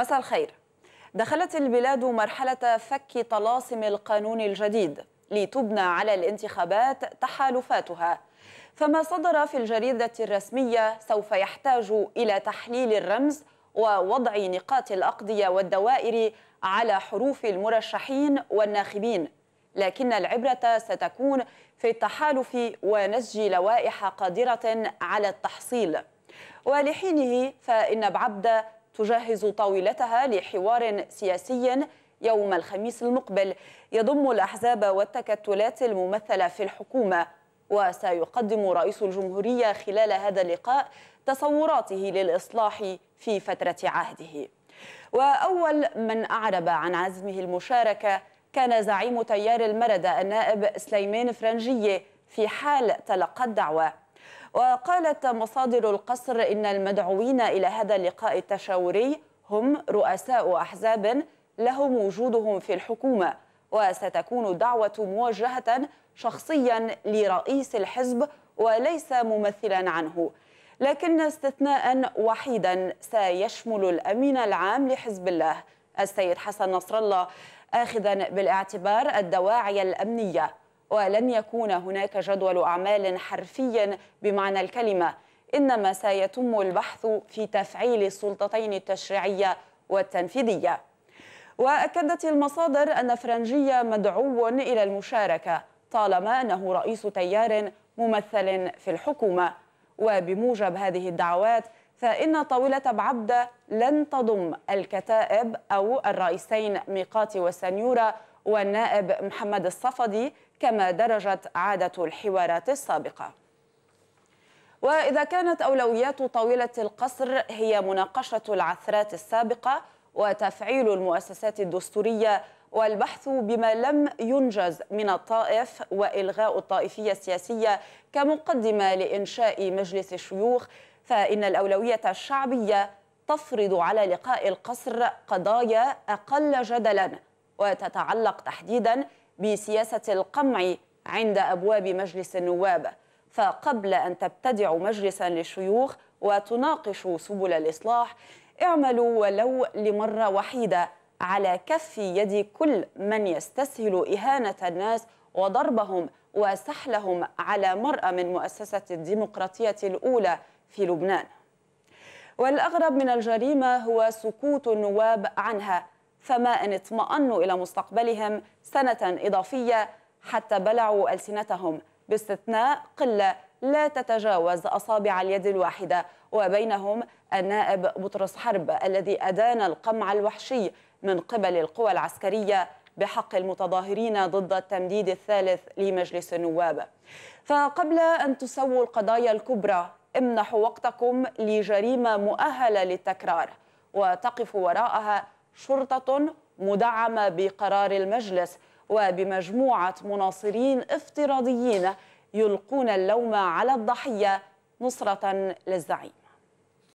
مساء الخير دخلت البلاد مرحلة فك طلاسم القانون الجديد لتبنى على الانتخابات تحالفاتها فما صدر في الجريدة الرسمية سوف يحتاج إلى تحليل الرمز ووضع نقاط الأقضية والدوائر على حروف المرشحين والناخبين لكن العبرة ستكون في التحالف ونسج لوائح قادرة على التحصيل ولحينه فإن بعبدة تجهز طاولتها لحوار سياسي يوم الخميس المقبل يضم الأحزاب والتكتلات الممثلة في الحكومة وسيقدم رئيس الجمهورية خلال هذا اللقاء تصوراته للإصلاح في فترة عهده وأول من أعرب عن عزمه المشاركة كان زعيم تيار المردة النائب سليمان فرنجية في حال تلقى الدعوة وقالت مصادر القصر إن المدعوين إلى هذا اللقاء التشاوري هم رؤساء أحزاب لهم وجودهم في الحكومة وستكون الدعوة موجهة شخصيا لرئيس الحزب وليس ممثلا عنه لكن استثناء وحيدا سيشمل الأمين العام لحزب الله السيد حسن نصر الله آخذا بالاعتبار الدواعي الأمنية ولن يكون هناك جدول أعمال حرفيا بمعنى الكلمة إنما سيتم البحث في تفعيل السلطتين التشريعية والتنفيذية وأكدت المصادر أن فرنجية مدعو إلى المشاركة طالما أنه رئيس تيار ممثل في الحكومة وبموجب هذه الدعوات فإن طاولة بعبدة لن تضم الكتائب أو الرئيسين ميقاتي والسنيورة والنائب محمد الصفدي كما درجت عادة الحوارات السابقة وإذا كانت أولويات طاولة القصر هي مناقشة العثرات السابقة وتفعيل المؤسسات الدستورية والبحث بما لم ينجز من الطائف وإلغاء الطائفية السياسية كمقدمة لإنشاء مجلس الشيوخ فإن الأولوية الشعبية تفرض على لقاء القصر قضايا أقل جدلاً وتتعلق تحديدا بسياسة القمع عند أبواب مجلس النواب فقبل أن تبتدع مجلسا للشيوخ وتناقش سبل الإصلاح اعملوا ولو لمرة وحيدة على كف يد كل من يستسهل إهانة الناس وضربهم وسحلهم على مرأى من مؤسسة الديمقراطية الأولى في لبنان والأغرب من الجريمة هو سكوت النواب عنها فما إن اطمأنوا إلى مستقبلهم سنة إضافية حتى بلعوا ألسنتهم باستثناء قلة لا تتجاوز أصابع اليد الواحدة وبينهم النائب بطرس حرب الذي أدان القمع الوحشي من قبل القوى العسكرية بحق المتظاهرين ضد التمديد الثالث لمجلس النواب فقبل أن تسووا القضايا الكبرى امنحوا وقتكم لجريمة مؤهلة للتكرار وتقف وراءها شرطة مدعمة بقرار المجلس وبمجموعة مناصرين افتراضيين يلقون اللوم على الضحية نصرة للزعيم